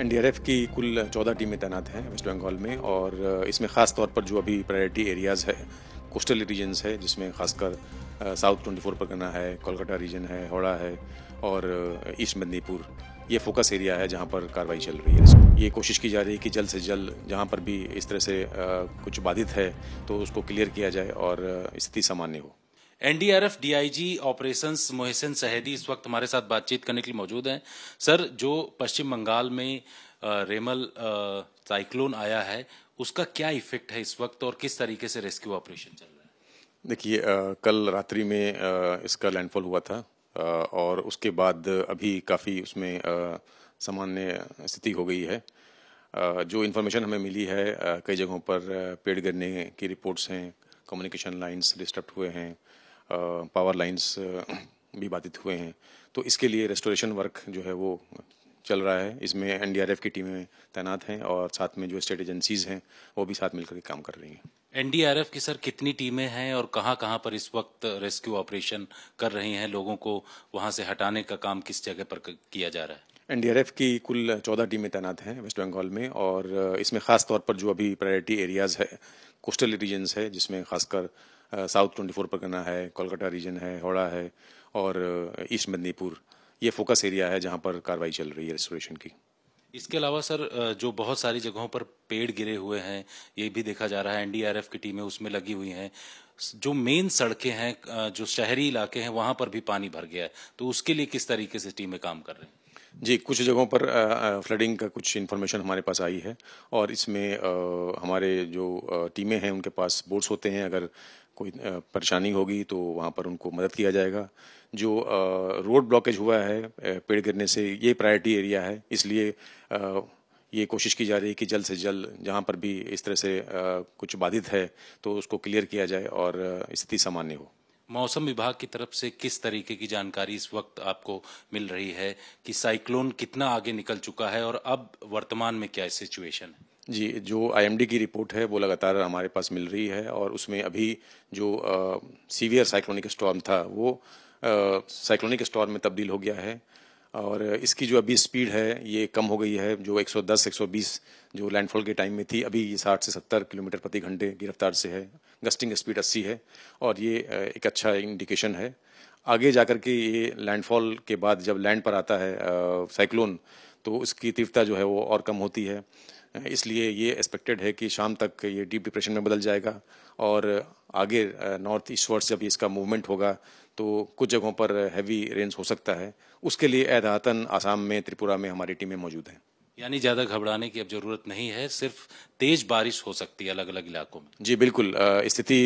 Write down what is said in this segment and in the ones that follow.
NDRF की कुल चौदह टीमें तैनात हैं वेस्ट बंगाल में और इसमें ख़ास तौर पर जो अभी प्रायोरिटी एरियाज़ है कोस्टल रीजन्स है जिसमें खासकर साउथ ट्वेंटी फोर परगना है कोलकाता रीजन है होड़ा है और ईस्ट मेदनीपुर ये फोकस एरिया है जहाँ पर कार्रवाई चल रही है ये कोशिश की जा रही है कि जल्द से जल्द जहाँ पर भी इस तरह से कुछ बाधित है तो उसको क्लियर किया जाए और स्थिति सामान्य हो NDRF DIG operations Mohsin Shahedi इस वक्त हमारे साथ बातचीत करने के लिए मौजूद हैं सर जो पश्चिम बंगाल में रेमल साइक्लोन आया है उसका क्या इफेक्ट है इस वक्त और किस तरीके से रेस्क्यू ऑपरेशन चल रहा है देखिए कल रात्रि में आ, इसका लैंडफॉल हुआ था आ, और उसके बाद अभी काफ़ी उसमें सामान्य स्थिति हो गई है आ, जो इन्फॉर्मेशन हमें मिली है कई जगहों पर पेड़ गिरने की रिपोर्ट्स हैं कम्युनिकेशन लाइंस डिस्टर्ब हुए हैं पावर लाइंस भी बाधित हुए हैं तो इसके लिए रेस्टोरेशन वर्क जो है वो चल रहा है इसमें एनडीआरएफ की टीमें तैनात हैं और साथ में जो स्टेट एजेंसीज हैं वो भी साथ मिलकर के काम कर रही हैं एनडीआरएफ की सर कितनी टीमें हैं और कहां कहां पर इस वक्त रेस्क्यू ऑपरेशन कर रही हैं लोगों को वहां से हटाने का काम किस जगह पर किया जा रहा है एनडीआरएफ की कुल चौदह टीमें तैनात हैं वेस्ट बंगाल में और इसमें खास तौर पर जो अभी प्रायोरिटी एरियाज है कोस्टल रीजन है जिसमें खासकर साउथ ट्वेंटी फोर परगना है कोलकाता रीजन है होड़ा है और ईस्ट मेदनीपुर ये फोकस एरिया है जहाँ पर कार्रवाई चल रही है रेस्टोरेशन की इसके अलावा सर जो बहुत सारी जगहों पर पेड़ गिरे हुए हैं ये भी देखा जा रहा है एनडीआरएफ की टीमें उसमें लगी हुई हैं जो मेन सड़कें हैं जो शहरी इलाके हैं वहां पर भी पानी भर गया है तो उसके लिए किस तरीके से टीमें काम कर रही हैं जी कुछ जगहों पर फ्लडिंग का कुछ इन्फॉर्मेशन हमारे पास आई है और इसमें आ, हमारे जो टीमें हैं उनके पास बोर्ड्स होते हैं अगर कोई परेशानी होगी तो वहाँ पर उनको मदद किया जाएगा जो रोड ब्लॉकेज हुआ है पेड़ गिरने से ये प्रायोरिटी एरिया है इसलिए ये कोशिश की जा रही है कि जल्द से जल्द जहाँ पर भी इस तरह से कुछ बाधित है तो उसको क्लियर किया जाए और स्थिति सामान्य हो मौसम विभाग की तरफ से किस तरीके की जानकारी इस वक्त आपको मिल रही है कि साइक्लोन कितना आगे निकल चुका है और अब वर्तमान में क्या सिचुएशन है जी जो आईएमडी की रिपोर्ट है वो लगातार हमारे पास मिल रही है और उसमें अभी जो सीवियर साइक्लोनिक स्टॉर्म था वो साइक्लोनिक स्टॉर्म में तब्दील हो गया है और इसकी जो अभी स्पीड है ये कम हो गई है जो 110 120 जो लैंडफॉल के टाइम में थी अभी ये 60 से 70 किलोमीटर प्रति घंटे की रफ्तार से है गस्टिंग स्पीड 80 है और ये एक अच्छा इंडिकेशन है आगे जा के ये लैंडफॉल के बाद जब लैंड पर आता है साइक्लोन तो उसकी तीव्रता जो है वो और कम होती है इसलिए ये एक्सपेक्टेड है कि शाम तक ये डीप डिप्रेशन में बदल जाएगा और आगे नॉर्थ ईस्ट जब इसका मूवमेंट होगा तो कुछ जगहों पर हैवी रेंज हो सकता है उसके लिए एहतियातन आसाम में त्रिपुरा में हमारी टीमें मौजूद हैं यानी ज़्यादा घबराने की अब ज़रूरत नहीं है सिर्फ तेज़ बारिश हो सकती है अलग अलग इलाकों में जी बिल्कुल स्थिति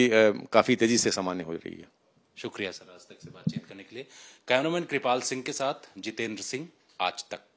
काफ़ी तेज़ी से सामान्य हो रही है शुक्रिया सर आज तक से बातचीत करने के लिए कैमरामैन कृपाल सिंह के साथ जितेंद्र सिंह आज तक